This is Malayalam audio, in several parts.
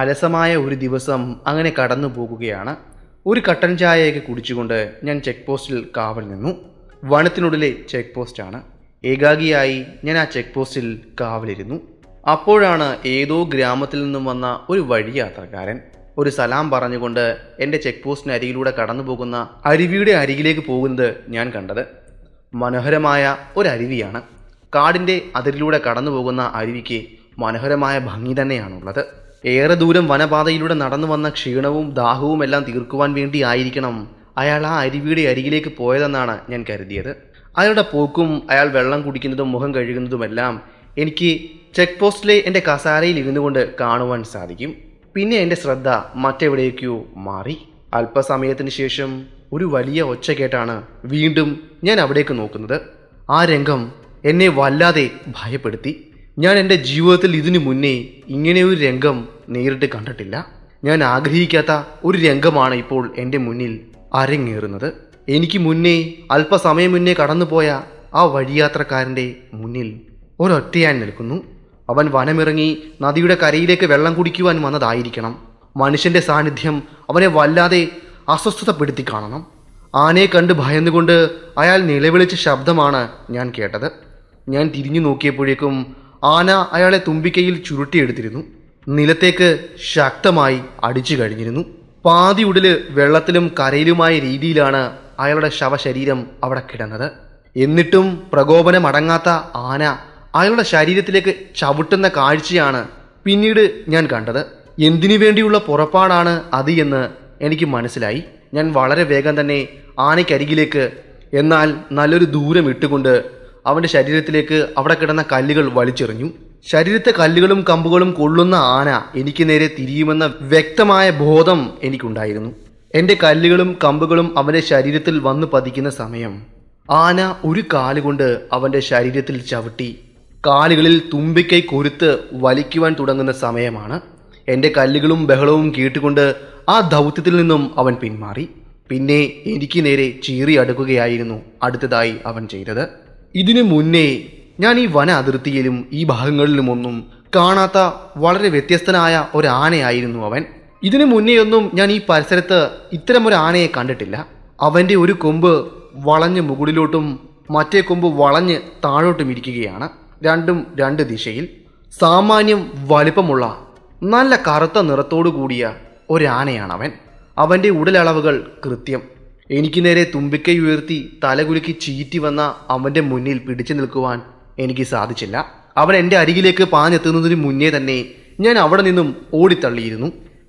അലസമായ ഒരു ദിവസം അങ്ങനെ കടന്നു പോകുകയാണ് ഒരു കട്ടൻ ചായയൊക്കെ കുടിച്ചുകൊണ്ട് ഞാൻ ചെക്ക് പോസ്റ്റിൽ കാവൽ നിന്നു വനത്തിനുള്ളിലെ ചെക്ക് പോസ്റ്റാണ് ഏകാഗിയായി ഞാൻ ആ ചെക്ക് പോസ്റ്റിൽ കാവലിരുന്നു അപ്പോഴാണ് ഏതോ ഗ്രാമത്തിൽ നിന്നും വന്ന ഒരു വഴി യാത്രക്കാരൻ ഒരു സലാം പറഞ്ഞുകൊണ്ട് എൻ്റെ ചെക്ക് പോസ്റ്റിന് അരികിലൂടെ കടന്നു പോകുന്ന അരുവിയുടെ അരികിലേക്ക് പോകുന്നത് ഞാൻ കണ്ടത് മനോഹരമായ ഒരു അരുവിയാണ് കാടിൻ്റെ അതിരിലൂടെ കടന്നു പോകുന്ന അരുവിക്ക് മനോഹരമായ ഭംഗി തന്നെയാണുള്ളത് ഏറെ ദൂരം വനപാതയിലൂടെ നടന്നു വന്ന ക്ഷീണവും ദാഹവും എല്ലാം തീർക്കുവാൻ വേണ്ടി ആയിരിക്കണം അയാൾ ആ അരുവിയുടെ അരികിലേക്ക് പോയതെന്നാണ് ഞാൻ കരുതിയത് അയാളുടെ പോക്കും അയാൾ വെള്ളം കുടിക്കുന്നതും മുഖം കഴുകുന്നതുമെല്ലാം എനിക്ക് ചെക്ക് പോസ്റ്റിലെ എൻ്റെ കസാരയിൽ ഇരുന്നുകൊണ്ട് കാണുവാൻ സാധിക്കും പിന്നെ എൻ്റെ ശ്രദ്ധ മറ്റെവിടേക്കോ മാറി അല്പസമയത്തിന് ശേഷം ഒരു വലിയ ഒച്ച കേട്ടാണ് വീണ്ടും ഞാൻ അവിടേക്ക് നോക്കുന്നത് ആ രംഗം എന്നെ വല്ലാതെ ഭയപ്പെടുത്തി ഞാൻ എൻ്റെ ജീവിതത്തിൽ ഇതിനു മുന്നേ ഇങ്ങനെ ഒരു രംഗം നേരിട്ട് കണ്ടിട്ടില്ല ഞാൻ ആഗ്രഹിക്കാത്ത ഒരു രംഗമാണ് ഇപ്പോൾ എൻ്റെ മുന്നിൽ അരങ്ങേറുന്നത് എനിക്ക് മുന്നേ അല്പസമയം മുന്നേ കടന്നുപോയ ആ വഴിയാത്രക്കാരൻ്റെ മുന്നിൽ ഒരൊറ്റയാൻ നിൽക്കുന്നു അവൻ വനമിറങ്ങി നദിയുടെ കരയിലേക്ക് വെള്ളം കുടിക്കുവാൻ വന്നതായിരിക്കണം മനുഷ്യൻ്റെ സാന്നിധ്യം അവനെ വല്ലാതെ അസ്വസ്ഥതപ്പെടുത്തി കാണണം ആനയെ കണ്ട് ഭയന്നുകൊണ്ട് അയാൾ നിലവിളിച്ച ശബ്ദമാണ് ഞാൻ കേട്ടത് ഞാൻ തിരിഞ്ഞു നോക്കിയപ്പോഴേക്കും ആന അയാളെ തുമ്പിക്കയിൽ ചുരുട്ടിയെടുത്തിരുന്നു നിലത്തേക്ക് ശക്തമായി അടിച്ചു കഴിഞ്ഞിരുന്നു പാതി ഉടല് വെള്ളത്തിലും കരയിലുമായ രീതിയിലാണ് അയാളുടെ ശവശരീരം അവിടെ കിടന്നത് എന്നിട്ടും പ്രകോപനമടങ്ങാത്ത ആന അയാളുടെ ശരീരത്തിലേക്ക് ചവിട്ടുന്ന കാഴ്ചയാണ് പിന്നീട് ഞാൻ കണ്ടത് എന്തിനു വേണ്ടിയുള്ള പുറപ്പാടാണ് അത് എന്ന് എനിക്ക് മനസ്സിലായി ഞാൻ വളരെ വേഗം തന്നെ ആനയ്ക്കരികിലേക്ക് എന്നാൽ നല്ലൊരു ദൂരം ഇട്ടുകൊണ്ട് അവന്റെ ശരീരത്തിലേക്ക് അവിടെ കിടന്ന കല്ലുകൾ വലിച്ചെറിഞ്ഞു ശരീരത്തെ കല്ലുകളും കമ്പുകളും കൊള്ളുന്ന ആന എനിക്ക് നേരെ തിരിയുമെന്ന വ്യക്തമായ ബോധം എനിക്കുണ്ടായിരുന്നു എൻ്റെ കല്ലുകളും കമ്പുകളും അവൻ്റെ ശരീരത്തിൽ വന്നു പതിക്കുന്ന സമയം ആന ഒരു കാലുകൊണ്ട് അവൻ്റെ ശരീരത്തിൽ ചവിട്ടി കാലുകളിൽ തുമ്പിക്കൈ കൊരുത്ത് വലിക്കുവാൻ തുടങ്ങുന്ന സമയമാണ് എൻ്റെ കല്ലുകളും ബഹളവും കേട്ടുകൊണ്ട് ആ ദൗത്യത്തിൽ നിന്നും അവൻ പിന്മാറി പിന്നെ എനിക്ക് നേരെ ചീറി അടുക്കുകയായിരുന്നു അടുത്തതായി അവൻ ചെയ്തത് ഇതിനു മുന്നേ ഞാൻ ഈ വന അതിർത്തിയിലും ഈ ഭാഗങ്ങളിലുമൊന്നും കാണാത്ത വളരെ വ്യത്യസ്തനായ ഒരാനയായിരുന്നു അവൻ ഇതിനു മുന്നേ ഒന്നും ഞാൻ ഈ പരിസരത്ത് ഇത്തരം ഒരു ആനയെ കണ്ടിട്ടില്ല അവൻ്റെ ഒരു കൊമ്പ് വളഞ്ഞ് മുകളിലോട്ടും മറ്റേ കൊമ്പ് വളഞ്ഞ് താഴോട്ടും ഇരിക്കുകയാണ് രണ്ടും രണ്ട് ദിശയിൽ സാമാന്യം വലിപ്പമുള്ള നല്ല കറുത്ത നിറത്തോടു കൂടിയ ഒരാനയാണവൻ അവൻ്റെ ഉടലളവുകൾ കൃത്യം എനിക്ക് നേരെ തുമ്പിക്കൈ ഉയർത്തി തലകുലുക്കി ചീറ്റി വന്ന അവൻ്റെ മുന്നിൽ പിടിച്ചു നിൽക്കുവാൻ എനിക്ക് സാധിച്ചില്ല അവൻ എൻ്റെ അരികിലേക്ക് പാഞ്ഞെത്തുന്നതിന് മുന്നേ തന്നെ ഞാൻ അവിടെ നിന്നും ഓടിത്തള്ളിയിരുന്നു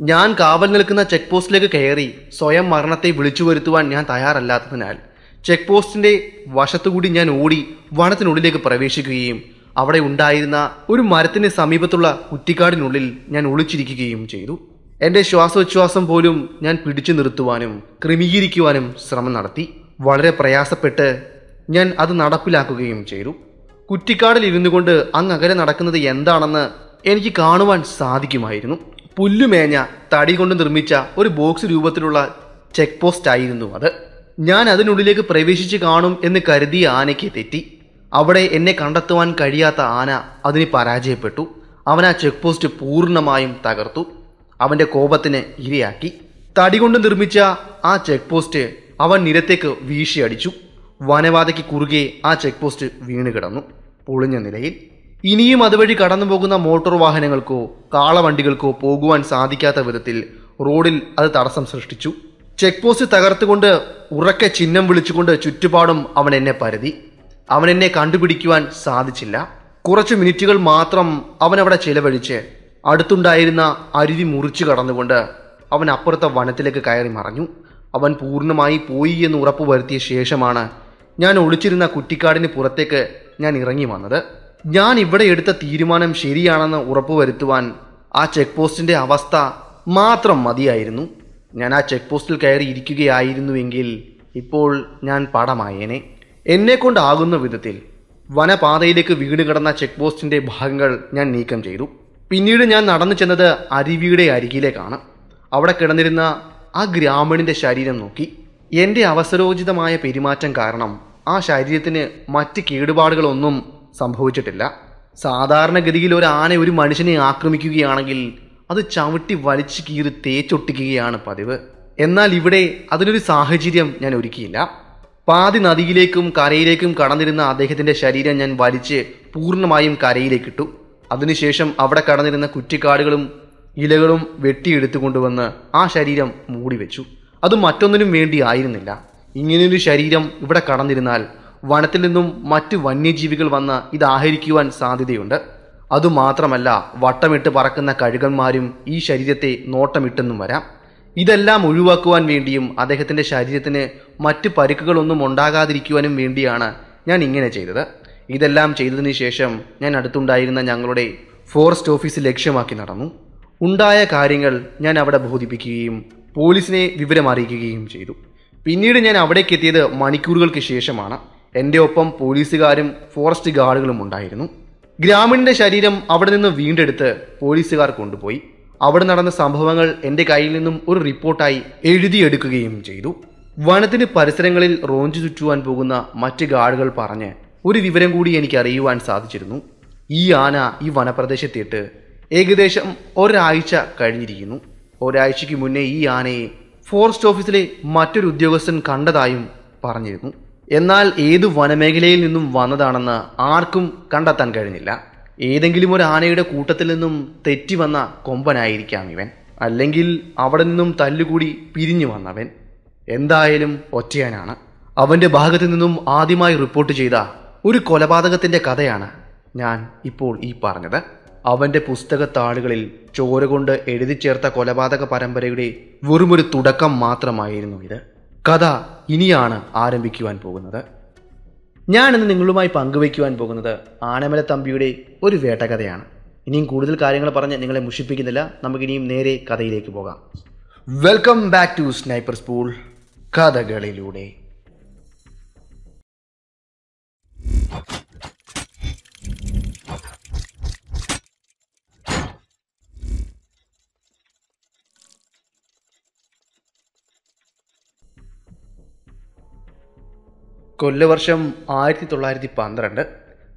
ഞാൻ കാവൽ നിൽക്കുന്ന ചെക്ക് പോസ്റ്റിലേക്ക് കയറി സ്വയം മരണത്തെ വിളിച്ചു വരുത്തുവാൻ ഞാൻ തയ്യാറല്ലാത്തതിനാൽ ചെക്ക് പോസ്റ്റിൻ്റെ വശത്തുകൂടി ഞാൻ ഓടി വനത്തിനുള്ളിലേക്ക് പ്രവേശിക്കുകയും അവിടെ ഉണ്ടായിരുന്ന ഒരു മരത്തിന് സമീപത്തുള്ള കുറ്റിക്കാടിനുള്ളിൽ ഞാൻ ഒളിച്ചിരിക്കുകയും ചെയ്തു എൻ്റെ ശ്വാസോച്ഛ്വാസം പോലും ഞാൻ പിടിച്ചു നിർത്തുവാനും ക്രമീകരിക്കുവാനും ശ്രമം നടത്തി വളരെ പ്രയാസപ്പെട്ട് ഞാൻ അത് നടപ്പിലാക്കുകയും ചെയ്തു കുറ്റിക്കാടിൽ ഇരുന്നു കൊണ്ട് അങ്ങ് അകലെ നടക്കുന്നത് എന്താണെന്ന് എനിക്ക് കാണുവാൻ സാധിക്കുമായിരുന്നു പുല്ലുമേഞ്ഞ തടി കൊണ്ട് നിർമ്മിച്ച ഒരു ബോക്സ് രൂപത്തിലുള്ള ചെക്ക് പോസ്റ്റ് ആയിരുന്നു അത് ഞാൻ അതിനുള്ളിലേക്ക് പ്രവേശിച്ച് കാണും എന്ന് കരുതിയ ആനയ്ക്ക് തെറ്റി അവിടെ എന്നെ കണ്ടെത്തുവാൻ കഴിയാത്ത ആന അതിന് പരാജയപ്പെട്ടു അവൻ ആ ചെക്ക് പോസ്റ്റ് പൂർണ്ണമായും തകർത്തു അവന്റെ കോപത്തിന് ഇരയാക്കി തടികൊണ്ട് നിർമ്മിച്ച ആ ചെക്ക് പോസ്റ്റ് അവൻ നിരത്തേക്ക് വീശിയടിച്ചു വനവാതയ്ക്ക് കുറുകെ ആ ചെക്ക് പോസ്റ്റ് വീണ് കിടന്നു പൊളിഞ്ഞ നിലയിൽ ഇനിയും അതുവഴി കടന്നു പോകുന്ന മോട്ടോർ വാഹനങ്ങൾക്കോ കാളവണ്ടികൾക്കോ പോകുവാൻ സാധിക്കാത്ത വിധത്തിൽ റോഡിൽ അത് തടസ്സം സൃഷ്ടിച്ചു ചെക്ക് പോസ്റ്റ് തകർത്തുകൊണ്ട് ഉറക്കെ ചിഹ്നം വിളിച്ചുകൊണ്ട് ചുറ്റുപാടും അവൻ എന്നെ പരതി അവൻ എന്നെ കണ്ടുപിടിക്കുവാൻ സാധിച്ചില്ല കുറച്ച് മിനിറ്റുകൾ മാത്രം അവൻ അവിടെ ചിലവഴിച്ച് അടുത്തുണ്ടായിരുന്ന അരുവി മുറിച്ചു കടന്നുകൊണ്ട് അവൻ അപ്പുറത്തെ വനത്തിലേക്ക് കയറി മറഞ്ഞു അവൻ പൂർണ്ണമായി പോയി എന്ന് ഉറപ്പ് വരുത്തിയ ശേഷമാണ് ഞാൻ ഒളിച്ചിരുന്ന കുറ്റിക്കാടിന് പുറത്തേക്ക് ഞാൻ ഇറങ്ങി വന്നത് ഞാൻ ഇവിടെ എടുത്ത തീരുമാനം ശരിയാണെന്ന് ഉറപ്പുവരുത്തുവാൻ ആ ചെക്ക് പോസ്റ്റിൻ്റെ അവസ്ഥ മാത്രം മതിയായിരുന്നു ഞാൻ ആ ചെക്ക് പോസ്റ്റിൽ കയറി ഇരിക്കുകയായിരുന്നുവെങ്കിൽ ഇപ്പോൾ ഞാൻ പടമായേനെ എന്നെ കൊണ്ടാകുന്ന വിധത്തിൽ വനപാതയിലേക്ക് വീട് കിടന്ന ചെക്ക് പോസ്റ്റിൻ്റെ ഭാഗങ്ങൾ ഞാൻ നീക്കം ചെയ്തു പിന്നീട് ഞാൻ നടന്നു ചെന്നത് അരുവിയുടെ അരികിലേക്കാണ് അവിടെ കിടന്നിരുന്ന ആ ഗ്രാമണിൻ്റെ ശരീരം നോക്കി എൻ്റെ അവസരോചിതമായ പെരുമാറ്റം കാരണം ആ ശരീരത്തിന് മറ്റ് കേടുപാടുകളൊന്നും സംഭവിച്ചിട്ടില്ല സാധാരണഗതിയിൽ ഒരു ആന ഒരു മനുഷ്യനെ ആക്രമിക്കുകയാണെങ്കിൽ അത് ചവിട്ടി വലിച്ചു കീറി തേച്ചൊട്ടിക്കുകയാണ് പതിവ് എന്നാൽ ഇവിടെ അതിനൊരു സാഹചര്യം ഞാൻ ഒരുക്കിയില്ല പാതി നദിയിലേക്കും കരയിലേക്കും കടന്നിരുന്ന അദ്ദേഹത്തിൻ്റെ ശരീരം ഞാൻ വലിച്ച് പൂർണ്ണമായും കരയിലേക്കിട്ടു അതിനുശേഷം അവിടെ കടന്നിരുന്ന കുറ്റിക്കാടുകളും ഇലകളും വെട്ടിയെടുത്തു കൊണ്ടുവന്ന് ആ ശരീരം മൂടി വെച്ചു അത് മറ്റൊന്നിനും വേണ്ടി ആയിരുന്നില്ല ഇങ്ങനെയൊരു ശരീരം ഇവിടെ കടന്നിരുന്നാൽ വനത്തിൽ നിന്നും മറ്റ് വന്യജീവികൾ വന്ന് ഇത് ആഹരിക്കുവാൻ സാധ്യതയുണ്ട് അതുമാത്രമല്ല വട്ടമിട്ട് പറക്കുന്ന കഴുകന്മാരും ഈ ശരീരത്തെ നോട്ടമിട്ടെന്നും വരാം ഇതെല്ലാം ഒഴിവാക്കുവാൻ വേണ്ടിയും അദ്ദേഹത്തിൻ്റെ ശരീരത്തിന് മറ്റ് പരുക്കുകളൊന്നും ഉണ്ടാകാതിരിക്കുവാനും വേണ്ടിയാണ് ഞാൻ ഇങ്ങനെ ചെയ്തത് ഇതെല്ലാം ചെയ്തതിന് ശേഷം ഞാൻ അടുത്തുണ്ടായിരുന്ന ഞങ്ങളുടെ ഫോറസ്റ്റ് ഓഫീസ് ലക്ഷ്യമാക്കി നടന്നു ഉണ്ടായ കാര്യങ്ങൾ ഞാൻ അവിടെ ബോധിപ്പിക്കുകയും പോലീസിനെ വിവരം അറിയിക്കുകയും ചെയ്തു പിന്നീട് ഞാൻ അവിടേക്ക് എത്തിയത് മണിക്കൂറുകൾക്ക് ശേഷമാണ് എൻ്റെ ഒപ്പം പോലീസുകാരും ഫോറസ്റ്റ് ഗാർഡുകളും ഉണ്ടായിരുന്നു ഗ്രാമീണിൻ്റെ ശരീരം അവിടെ നിന്ന് വീണ്ടെടുത്ത് പോലീസുകാർ കൊണ്ടുപോയി അവിടെ നടന്ന സംഭവങ്ങൾ എൻ്റെ കയ്യിൽ നിന്നും ഒരു റിപ്പോർട്ടായി എഴുതിയെടുക്കുകയും ചെയ്തു വനത്തിന് പരിസരങ്ങളിൽ റോഞ്ചു ചുറ്റുവാൻ പോകുന്ന മറ്റ് ഗാർഡുകൾ പറഞ്ഞ് ഒരു വിവരം കൂടി എനിക്ക് അറിയുവാൻ സാധിച്ചിരുന്നു ഈ ആന ഈ വനപ്രദേശത്തേട്ട് ഏകദേശം ഒരാഴ്ച കഴിഞ്ഞിരിക്കുന്നു ഒരാഴ്ചയ്ക്ക് മുന്നേ ഈ ആനയെ ഫോറസ്റ്റ് ഓഫീസിലെ മറ്റൊരു ഉദ്യോഗസ്ഥൻ കണ്ടതായും പറഞ്ഞിരുന്നു എന്നാൽ ഏത് വനമേഖലയിൽ നിന്നും വന്നതാണെന്ന് ആർക്കും കണ്ടെത്താൻ കഴിഞ്ഞില്ല ഏതെങ്കിലും ഒരു ആനയുടെ കൂട്ടത്തിൽ നിന്നും തെറ്റി വന്ന കൊമ്പനായിരിക്കാം ഇവൻ അല്ലെങ്കിൽ അവിടെ നിന്നും തല്ലുകൂടി പിരിഞ്ഞു വന്നവൻ എന്തായാലും ഒറ്റയാനാണ് അവൻ്റെ ഭാഗത്തു നിന്നും ആദ്യമായി റിപ്പോർട്ട് ചെയ്ത ഒരു കൊലപാതകത്തിൻ്റെ കഥയാണ് ഞാൻ ഇപ്പോൾ ഈ പറഞ്ഞത് അവൻ്റെ പുസ്തകത്താളുകളിൽ ചോര കൊണ്ട് എഴുതി ചേർത്ത കൊലപാതക പരമ്പരയുടെ വെറുമൊരു തുടക്കം മാത്രമായിരുന്നു ഇത് കഥ ഇനിയാണ് ആരംഭിക്കുവാൻ പോകുന്നത് ഞാൻ ഇന്ന് നിങ്ങളുമായി പങ്കുവയ്ക്കുവാൻ പോകുന്നത് ആനമല തമ്പിയുടെ ഒരു വേട്ടകഥയാണ് ഇനിയും കൂടുതൽ കാര്യങ്ങൾ പറഞ്ഞ് നിങ്ങളെ മുഷിപ്പിക്കുന്നില്ല നമുക്കിനിയും നേരെ കഥയിലേക്ക് പോകാം welcome back to sniper spool കഥകളിലൂടെ കൊല്ലവർഷം ആയിരത്തി തൊള്ളായിരത്തി പന്ത്രണ്ട്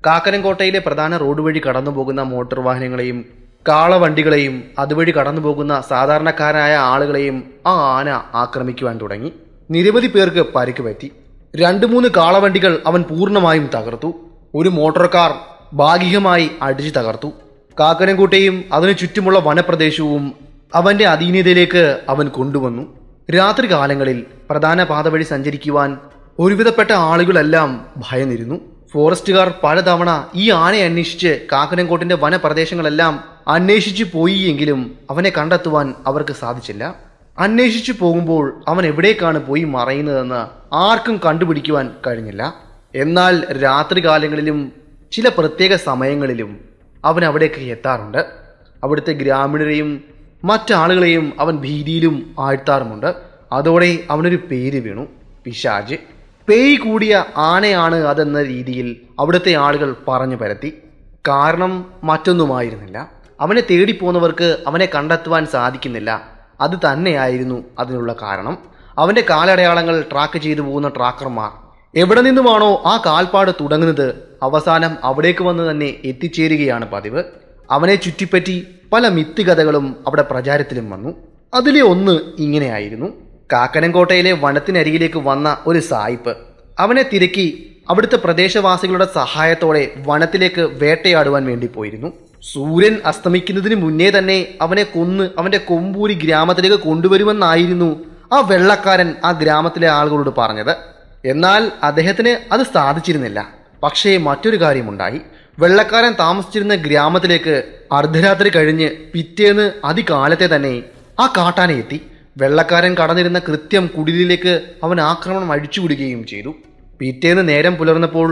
കാക്കനംകോട്ടയിലെ പ്രധാന റോഡ് വഴി കടന്നു പോകുന്ന മോട്ടോർ വാഹനങ്ങളെയും കാളവണ്ടികളെയും അതുവഴി കടന്നു പോകുന്ന സാധാരണക്കാരായ ആളുകളെയും ആ ആന ആക്രമിക്കുവാൻ തുടങ്ങി നിരവധി പേർക്ക് പരിക്ക് പറ്റി രണ്ട് മൂന്ന് കാളവണ്ടികൾ അവൻ പൂർണ്ണമായും തകർത്തു ഒരു മോട്ടോർ കാർ ഭാഗികമായി അടിച്ചു തകർത്തു കാക്കനംകോട്ടയും അതിനു ചുറ്റുമുള്ള വനപ്രദേശവും അവന്റെ അധീനതയിലേക്ക് അവൻ കൊണ്ടുവന്നു രാത്രികാലങ്ങളിൽ പ്രധാന പാത വഴി സഞ്ചരിക്കുവാൻ ഒരുവിധപ്പെട്ട ആളുകളെല്ലാം ഭയന്നിരുന്നു ഫോറസ്റ്റുകാർ പലതവണ ഈ ആനയെ അന്വേഷിച്ച് കാക്കനംകോട്ടിന്റെ വനപ്രദേശങ്ങളെല്ലാം അന്വേഷിച്ചു പോയി എങ്കിലും അവനെ കണ്ടെത്തുവാൻ അവർക്ക് സാധിച്ചില്ല അന്വേഷിച്ചു പോകുമ്പോൾ അവൻ എവിടേക്കാണ് പോയി മറയുന്നതെന്ന് ആർക്കും കണ്ടുപിടിക്കുവാൻ കഴിഞ്ഞില്ല എന്നാൽ രാത്രികാലങ്ങളിലും ചില പ്രത്യേക സമയങ്ങളിലും അവൻ അവിടേക്ക് എത്താറുണ്ട് അവിടുത്തെ ഗ്രാമീണരെയും മറ്റാളുകളെയും അവൻ ഭീതിയിലും ആഴ്ത്താറുമുണ്ട് അതോടെ അവനൊരു പേര് വീണു പിശാജ് പേയ് കൂടിയ ആനയാണ് അതെന്ന രീതിയിൽ അവിടുത്തെ ആളുകൾ പറഞ്ഞു പരത്തി കാരണം മറ്റൊന്നുമായിരുന്നില്ല അവനെ തേടിപ്പോന്നവർക്ക് അവനെ കണ്ടെത്തുവാൻ സാധിക്കുന്നില്ല അത് തന്നെയായിരുന്നു അതിനുള്ള കാരണം അവൻ്റെ കാലടയാളങ്ങൾ ട്രാക്ക് ചെയ്തു പോകുന്ന ട്രാക്കർമാർ എവിടെ നിന്നുമാണോ ആ കാൽപ്പാട് തുടങ്ങുന്നത് അവസാനം അവിടേക്ക് വന്ന് തന്നെ എത്തിച്ചേരുകയാണ് പതിവ് അവനെ ചുറ്റിപ്പറ്റി പല മിത്തികഥകളും അവിടെ പ്രചാരത്തിലും വന്നു അതിലെ ഒന്ന് ഇങ്ങനെയായിരുന്നു കാക്കനംകോട്ടയിലെ വനത്തിനരികിലേക്ക് വന്ന ഒരു സായിപ്പ് അവനെ തിരക്കി അവിടുത്തെ പ്രദേശവാസികളുടെ സഹായത്തോടെ വനത്തിലേക്ക് വേട്ടയാടുവാൻ വേണ്ടി പോയിരുന്നു സൂര്യൻ അസ്തമിക്കുന്നതിന് മുന്നേ തന്നെ അവനെ കൊന്ന് അവന്റെ കൊമ്പൂരി ഗ്രാമത്തിലേക്ക് കൊണ്ടുവരുമെന്നായിരുന്നു ആ വെള്ളക്കാരൻ ആ ഗ്രാമത്തിലെ ആളുകളോട് പറഞ്ഞത് എന്നാൽ അദ്ദേഹത്തിന് അത് സാധിച്ചിരുന്നില്ല പക്ഷേ മറ്റൊരു കാര്യമുണ്ടായി വെള്ളക്കാരൻ താമസിച്ചിരുന്ന ഗ്രാമത്തിലേക്ക് അർദ്ധരാത്രി കഴിഞ്ഞ് പിറ്റേന്ന് അതികാലത്തെ തന്നെ ആ കാട്ടാന എത്തി വെള്ളക്കാരൻ കടന്നിരുന്ന കൃത്യം കുടിലിലേക്ക് അവൻ ആക്രമണം അഴിച്ചുവിടുകയും ചെയ്തു പിറ്റേന്ന് നേരം പുലർന്നപ്പോൾ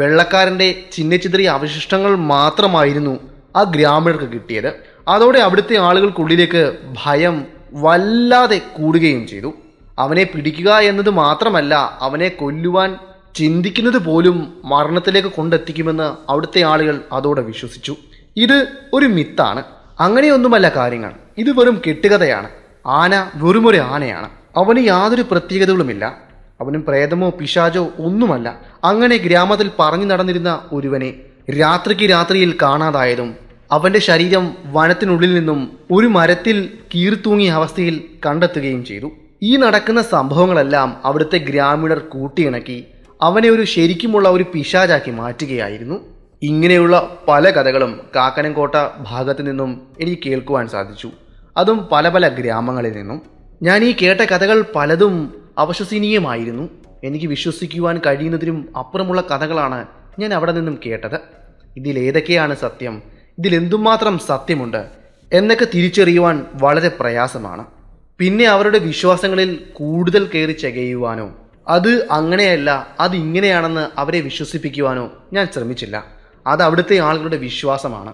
വെള്ളക്കാരൻ്റെ ചിന്നച്ചിതറി അവശിഷ്ടങ്ങൾ മാത്രമായിരുന്നു ആ ഗ്രാമീണർക്ക് കിട്ടിയത് അതോടെ അവിടുത്തെ ആളുകൾക്കുള്ളിലേക്ക് ഭയം വല്ലാതെ കൂടുകയും ചെയ്തു അവനെ പിടിക്കുക എന്നത് മാത്രമല്ല അവനെ കൊല്ലുവാൻ ചിന്തിക്കുന്നത് പോലും മരണത്തിലേക്ക് കൊണ്ടെത്തിക്കുമെന്ന് അവിടുത്തെ ആളുകൾ അതോടെ വിശ്വസിച്ചു ഇത് ഒരു മിത്താണ് അങ്ങനെയൊന്നുമല്ല കാര്യങ്ങൾ ഇത് വെറും കെട്ടുകഥയാണ് ആന വെറുമൊരു ആനയാണ് അവന് യാതൊരു പ്രത്യേകതകളുമില്ല അവനും പ്രേതമോ പിശാചോ ഒന്നുമല്ല അങ്ങനെ ഗ്രാമത്തിൽ പറഞ്ഞു നടന്നിരുന്ന ഒരുവനെ രാത്രിക്ക് രാത്രിയിൽ കാണാതായതും അവൻ്റെ ശരീരം വനത്തിനുള്ളിൽ നിന്നും ഒരു മരത്തിൽ കീർത്തൂങ്ങിയ അവസ്ഥയിൽ കണ്ടെത്തുകയും ചെയ്തു ഈ നടക്കുന്ന സംഭവങ്ങളെല്ലാം അവിടുത്തെ ഗ്രാമീണർ കൂട്ടിയിണക്കി അവനെ ഒരു ശരിക്കുമുള്ള ഒരു പിശാചാക്കി മാറ്റുകയായിരുന്നു ഇങ്ങനെയുള്ള പല കഥകളും കാക്കനംകോട്ട ഭാഗത്തു നിന്നും എനിക്ക് കേൾക്കുവാൻ സാധിച്ചു അതും പല പല ഗ്രാമങ്ങളിൽ നിന്നും ഞാൻ ഈ കേട്ട കഥകൾ പലതും അവശ്വസനീയമായിരുന്നു എനിക്ക് വിശ്വസിക്കുവാൻ കഴിയുന്നതിനും അപ്പുറമുള്ള കഥകളാണ് ഞാൻ അവിടെ നിന്നും കേട്ടത് ഇതിലേതൊക്കെയാണ് സത്യം ഇതിലെന്തുമാത്രം സത്യമുണ്ട് എന്നൊക്കെ തിരിച്ചറിയുവാൻ വളരെ പ്രയാസമാണ് പിന്നെ അവരുടെ വിശ്വാസങ്ങളിൽ കൂടുതൽ കയറി ചകയുവാനോ അത് അങ്ങനെയല്ല അത് ഇങ്ങനെയാണെന്ന് അവരെ വിശ്വസിപ്പിക്കുവാനോ ഞാൻ ശ്രമിച്ചില്ല അത് അവിടുത്തെ ആളുകളുടെ വിശ്വാസമാണ്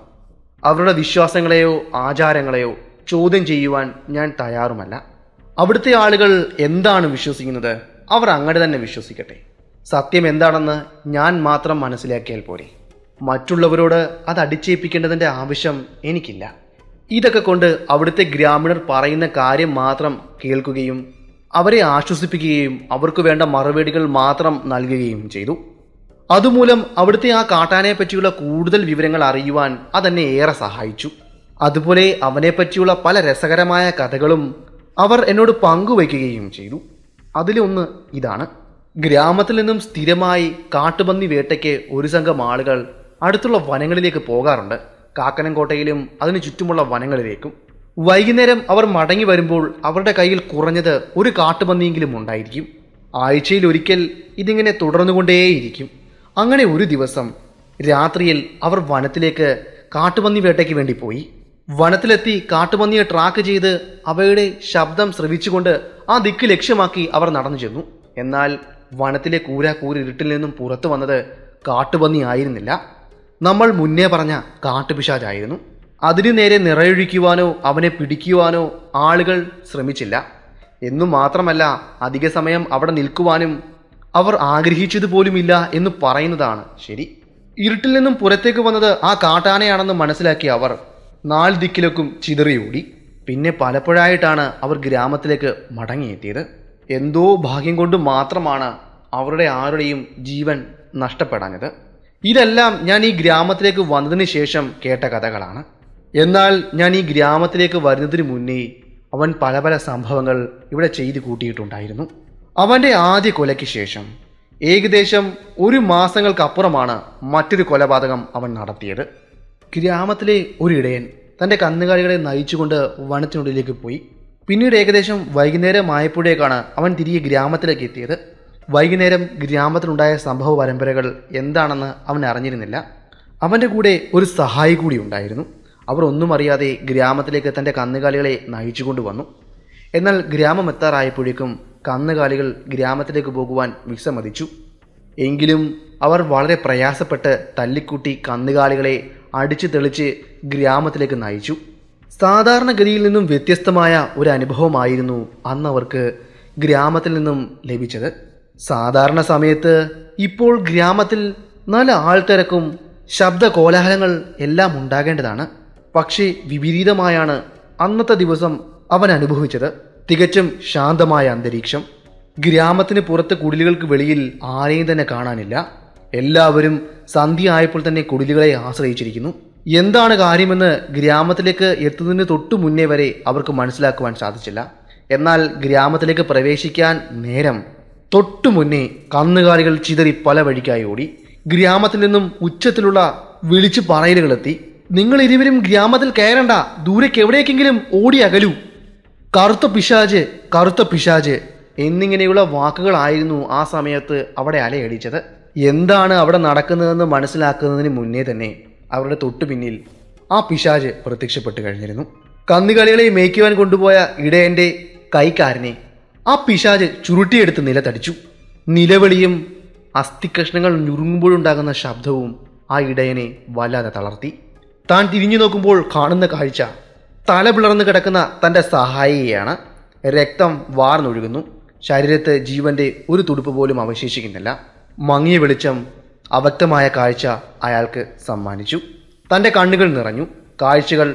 അവരുടെ വിശ്വാസങ്ങളെയോ ആചാരങ്ങളെയോ ചോദ്യം ചെയ്യുവാൻ ഞാൻ തയ്യാറുമല്ല അവിടുത്തെ ആളുകൾ എന്താണ് വിശ്വസിക്കുന്നത് അവർ അങ്ങനെ തന്നെ വിശ്വസിക്കട്ടെ സത്യം എന്താണെന്ന് ഞാൻ മാത്രം മനസ്സിലാക്കിയാൽ പോരെ മറ്റുള്ളവരോട് അത് അടിച്ചേൽപ്പിക്കേണ്ടതിൻ്റെ ആവശ്യം എനിക്കില്ല ഇതൊക്കെ കൊണ്ട് അവിടുത്തെ ഗ്രാമീണർ പറയുന്ന കാര്യം മാത്രം കേൾക്കുകയും അവരെ ആശ്വസിപ്പിക്കുകയും അവർക്ക് വേണ്ട മറുപടികൾ മാത്രം നൽകുകയും ചെയ്തു അതുമൂലം അവിടുത്തെ ആ കാട്ടാനെ പറ്റിയുള്ള കൂടുതൽ വിവരങ്ങൾ അറിയുവാൻ അതെന്നെ ഏറെ സഹായിച്ചു അതുപോലെ അവനെ പറ്റിയുള്ള പല രസകരമായ കഥകളും അവർ എന്നോട് പങ്കുവയ്ക്കുകയും ചെയ്തു അതിലൊന്ന് ഇതാണ് ഗ്രാമത്തിൽ നിന്നും സ്ഥിരമായി കാട്ടുപന്നി വേട്ടയ്ക്ക് ഒരു സംഘം ആളുകൾ അടുത്തുള്ള വനങ്ങളിലേക്ക് പോകാറുണ്ട് കാക്കനംകോട്ടയിലും അതിനു ചുറ്റുമുള്ള വനങ്ങളിലേക്കും വൈകുന്നേരം അവർ മടങ്ങി വരുമ്പോൾ അവരുടെ കയ്യിൽ കുറഞ്ഞത് ഒരു കാട്ടുപന്നിയെങ്കിലും ഉണ്ടായിരിക്കും ആഴ്ചയിൽ ഒരിക്കൽ ഇതിങ്ങനെ തുടർന്നുകൊണ്ടേയിരിക്കും അങ്ങനെ ഒരു ദിവസം രാത്രിയിൽ അവർ വനത്തിലേക്ക് കാട്ടുപന്നി വേട്ടയ്ക്ക് വേണ്ടി പോയി വനത്തിലെത്തി കാട്ടുപന്നിയെ ട്രാക്ക് ചെയ്ത് അവയുടെ ശബ്ദം ശ്രവിച്ചുകൊണ്ട് ആ ദിക്ക് ലക്ഷ്യമാക്കി അവർ നടന്നു ചെന്നു എന്നാൽ വനത്തിലെ ഇരുട്ടിൽ നിന്നും പുറത്തു വന്നത് കാട്ടുപന്നി ആയിരുന്നില്ല നമ്മൾ മുന്നേ പറഞ്ഞ കാട്ടുപിശാചായിരുന്നു അതിനു നേരെ നിറയൊഴിക്കുവാനോ അവനെ പിടിക്കുവാനോ ആളുകൾ ശ്രമിച്ചില്ല എന്നു മാത്രമല്ല അധിക സമയം അവിടെ നിൽക്കുവാനും അവർ ആഗ്രഹിച്ചതുപോലുമില്ല എന്ന് പറയുന്നതാണ് ശരി ഇരുട്ടിൽ നിന്നും പുറത്തേക്ക് വന്നത് ആ കാട്ടാനയാണെന്ന് മനസ്സിലാക്കിയ അവർ നാല് ദിക്കിലേക്കും ചിതറിയൂടി പിന്നെ പലപ്പോഴായിട്ടാണ് അവർ ഗ്രാമത്തിലേക്ക് മടങ്ങിയെത്തിയത് എന്തോ ഭാഗ്യം കൊണ്ട് മാത്രമാണ് അവരുടെ ആരുടെയും ജീവൻ നഷ്ടപ്പെടാഞ്ഞത് ഇതെല്ലാം ഞാൻ ഈ ഗ്രാമത്തിലേക്ക് വന്നതിന് ശേഷം കേട്ട കഥകളാണ് എന്നാൽ ഞാൻ ഈ ഗ്രാമത്തിലേക്ക് വരുന്നതിന് മുന്നേ അവൻ പല പല സംഭവങ്ങൾ ഇവിടെ ചെയ്തു കൂട്ടിയിട്ടുണ്ടായിരുന്നു അവൻ്റെ ആദ്യ കൊലയ്ക്ക് ശേഷം ഏകദേശം ഒരു മാസങ്ങൾക്കപ്പുറമാണ് മറ്റൊരു കൊലപാതകം അവൻ നടത്തിയത് ഗ്രാമത്തിലെ ഒരു ഇടയൻ തൻ്റെ കന്നുകാലികളെ നയിച്ചുകൊണ്ട് വനത്തിനുള്ളിലേക്ക് പോയി പിന്നീട് ഏകദേശം വൈകുന്നേരം ആയപ്പോഴേക്കാണ് അവൻ തിരികെ ഗ്രാമത്തിലേക്ക് എത്തിയത് വൈകുന്നേരം ഗ്രാമത്തിലുണ്ടായ സംഭവ പരമ്പരകൾ എന്താണെന്ന് അവൻ അറിഞ്ഞിരുന്നില്ല അവൻ്റെ കൂടെ ഒരു സഹായി കൂടി ഉണ്ടായിരുന്നു അവർ ഒന്നും അറിയാതെ ഗ്രാമത്തിലേക്ക് തൻ്റെ കന്നുകാലികളെ നയിച്ചുകൊണ്ട് വന്നു എന്നാൽ ഗ്രാമം എത്താറായപ്പോഴേക്കും കന്നുകാലികൾ ഗ്രാമത്തിലേക്ക് പോകുവാൻ വിസമ്മതിച്ചു എങ്കിലും അവർ വളരെ പ്രയാസപ്പെട്ട് തല്ലിക്കൂട്ടി കന്നുകാലികളെ അടിച്ചു തെളിച്ച് ഗ്രാമത്തിലേക്ക് നയിച്ചു സാധാരണഗതിയിൽ നിന്നും വ്യത്യസ്തമായ ഒരു അനുഭവമായിരുന്നു അന്നവർക്ക് ഗ്രാമത്തിൽ നിന്നും ലഭിച്ചത് സാധാരണ സമയത്ത് ഇപ്പോൾ ഗ്രാമത്തിൽ നല്ല ആൾത്തിരക്കും ശബ്ദ കോലാഹലങ്ങൾ എല്ലാം ഉണ്ടാകേണ്ടതാണ് പക്ഷേ വിപരീതമായാണ് അന്നത്തെ ദിവസം അവൻ അനുഭവിച്ചത് തികച്ചും ശാന്തമായ അന്തരീക്ഷം ഗ്രാമത്തിന് പുറത്ത് കുടിലുകൾക്ക് വെളിയിൽ ആരെയും തന്നെ കാണാനില്ല എല്ലാവരും സന്ധ്യ ആയപ്പോൾ തന്നെ കുടിലുകളെ ആശ്രയിച്ചിരിക്കുന്നു എന്താണ് കാര്യമെന്ന് ഗ്രാമത്തിലേക്ക് എത്തുന്നതിന് തൊട്ടു മുന്നേ വരെ അവർക്ക് മനസ്സിലാക്കുവാൻ സാധിച്ചില്ല എന്നാൽ ഗ്രാമത്തിലേക്ക് പ്രവേശിക്കാൻ നേരം തൊട്ടു മുന്നേ കന്നുകാലികൾ ചിതറി പല വഴിക്കായി ഓടി ഗ്രാമത്തിൽ നിന്നും ഉച്ചത്തിലുള്ള വിളിച്ചു പറയലുകളെത്തി നിങ്ങൾ ഇരുവരും ഗ്രാമത്തിൽ കയറണ്ട ദൂരേക്ക് എവിടേക്കെങ്കിലും ഓടി അകലൂ കറുത്ത പിശാജ് കറുത്ത പിശാജ് എന്നിങ്ങനെയുള്ള വാക്കുകളായിരുന്നു ആ സമയത്ത് അവിടെ അലയടിച്ചത് എന്താണ് അവിടെ നടക്കുന്നതെന്ന് മനസ്സിലാക്കുന്നതിന് മുന്നേ തന്നെ അവരുടെ തൊട്ടു പിന്നിൽ ആ പിശാജ് പ്രത്യക്ഷപ്പെട്ട് കഴിഞ്ഞിരുന്നു കന്നുകളികളെ മേയ്ക്കുവാൻ കൊണ്ടുപോയ ഇടയൻ്റെ കൈക്കാരനെ ആ പിശാജ് ചുരുട്ടിയെടുത്ത് നിലത്തടിച്ചു നിലവിളിയും അസ്ഥികഷ്ണങ്ങൾ ഞുറുങ്ങുമ്പോഴുണ്ടാകുന്ന ശബ്ദവും ആ ഇടയനെ വല്ലാതെ തളർത്തി താൻ തിരിഞ്ഞു നോക്കുമ്പോൾ കാണുന്ന കാഴ്ച തല പിളർന്നു കിടക്കുന്ന തൻ്റെ സഹായിയെയാണ് രക്തം വാർന്നൊഴുകുന്നു ശരീരത്ത് ജീവൻ്റെ ഒരു തുടുപ്പ് പോലും അവശേഷിക്കുന്നില്ല മങ്ങിയ വെളിച്ചം അവക്തമായ കാഴ്ച അയാൾക്ക് സമ്മാനിച്ചു തൻ്റെ കണ്ണുകൾ നിറഞ്ഞു കാഴ്ചകൾ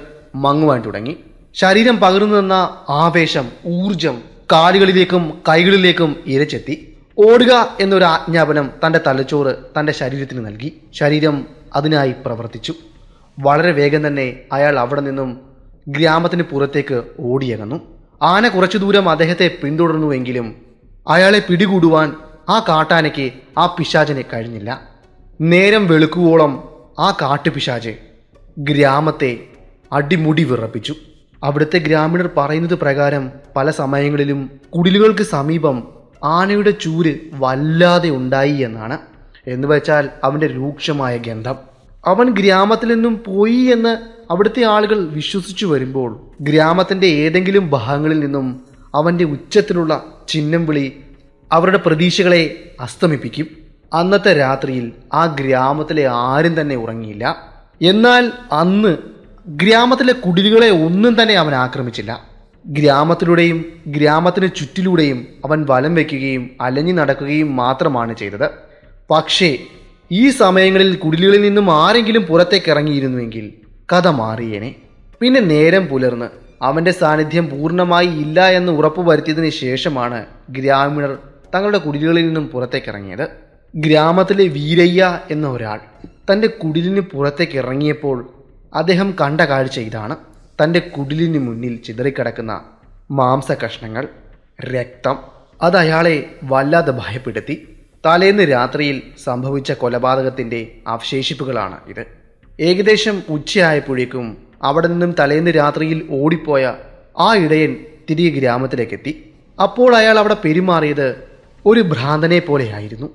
മങ്ങുവാൻ തുടങ്ങി ശരീരം പകർന്നു നിന്ന ആവേശം ഊർജം കാലുകളിലേക്കും കൈകളിലേക്കും ഇരച്ചെത്തി ഓടുക എന്നൊരു ആജ്ഞാപനം തൻ്റെ തലച്ചോറ് തൻ്റെ ശരീരത്തിന് നൽകി ശരീരം അതിനായി പ്രവർത്തിച്ചു വളരെ വേഗം തന്നെ അയാൾ അവിടെ നിന്നും ഗ്രാമത്തിന് പുറത്തേക്ക് ഓടിയകന്നു ആന കുറച്ചു ദൂരം അദ്ദേഹത്തെ പിന്തുടർന്നുവെങ്കിലും അയാളെ പിടികൂടുവാൻ ആ കാട്ടാനയ്ക്ക് ആ പിശാചിനെ കഴിഞ്ഞില്ല നേരം വെളുക്കുവോളം ആ കാട്ടുപിശാച് ഗ്രാമത്തെ അടിമുടി വിറപ്പിച്ചു അവിടുത്തെ ഗ്രാമീണർ പറയുന്നത് പ്രകാരം പല സമയങ്ങളിലും കുടിലുകൾക്ക് സമീപം ആനയുടെ ചൂര് വല്ലാതെ ഉണ്ടായി എന്നാണ് എന്ന് വെച്ചാൽ അവൻ്റെ രൂക്ഷമായ ഗന്ധം അവൻ ഗ്രാമത്തിൽ നിന്നും പോയി എന്ന് അവിടുത്തെ ആളുകൾ വിശ്വസിച്ചു വരുമ്പോൾ ഗ്രാമത്തിൻ്റെ ഏതെങ്കിലും ഭാഗങ്ങളിൽ നിന്നും അവൻ്റെ ഉച്ചത്തിലുള്ള ചിഹ്നം വിളി അവരുടെ പ്രതീക്ഷകളെ അസ്തമിപ്പിക്കും അന്നത്തെ രാത്രിയിൽ ആ ഗ്രാമത്തിലെ ആരും തന്നെ ഉറങ്ങിയില്ല എന്നാൽ അന്ന് ഗ്രാമത്തിലെ കുടിലുകളെ ഒന്നും തന്നെ അവൻ ആക്രമിച്ചില്ല ഗ്രാമത്തിലൂടെയും ഗ്രാമത്തിന് ചുറ്റിലൂടെയും അവൻ വലം വയ്ക്കുകയും അലഞ്ഞു നടക്കുകയും മാത്രമാണ് ചെയ്തത് പക്ഷേ ഈ സമയങ്ങളിൽ കുടിലുകളിൽ നിന്നും ആരെങ്കിലും പുറത്തേക്ക് ഇറങ്ങിയിരുന്നുവെങ്കിൽ കഥ മാറിയേനെ പിന്നെ നേരം പുലർന്ന് അവൻ്റെ സാന്നിധ്യം പൂർണ്ണമായി ഇല്ല എന്ന് ഉറപ്പുവരുത്തിയതിന് ശേഷമാണ് ഗ്രാമീണർ തങ്ങളുടെ കുടിലുകളിൽ നിന്നും പുറത്തേക്ക് ഇറങ്ങിയത് ഗ്രാമത്തിലെ വീരയ്യ എന്ന ഒരാൾ തൻ്റെ കുടിലിന് പുറത്തേക്ക് ഇറങ്ങിയപ്പോൾ അദ്ദേഹം കണ്ട കാഴ്ച ഇതാണ് തൻ്റെ കുടിലിന് മുന്നിൽ ചിതറിക്കിടക്കുന്ന മാംസ കഷ്ണങ്ങൾ രക്തം അത് അയാളെ വല്ലാതെ ഭയപ്പെടുത്തി തലേന്ന് രാത്രിയിൽ സംഭവിച്ച കൊലപാതകത്തിൻ്റെ അവശേഷിപ്പുകളാണ് ഇത് ഏകദേശം ഉച്ചയായപ്പോഴേക്കും അവിടെ നിന്നും തലേന്ന് രാത്രിയിൽ ഓടിപ്പോയ ആ ഇടയൻ തിരികെ ഗ്രാമത്തിലേക്കെത്തി അപ്പോൾ അയാൾ അവിടെ പെരുമാറിയത് ഒരു ഭ്രാന്തനെ പോലെയായിരുന്നു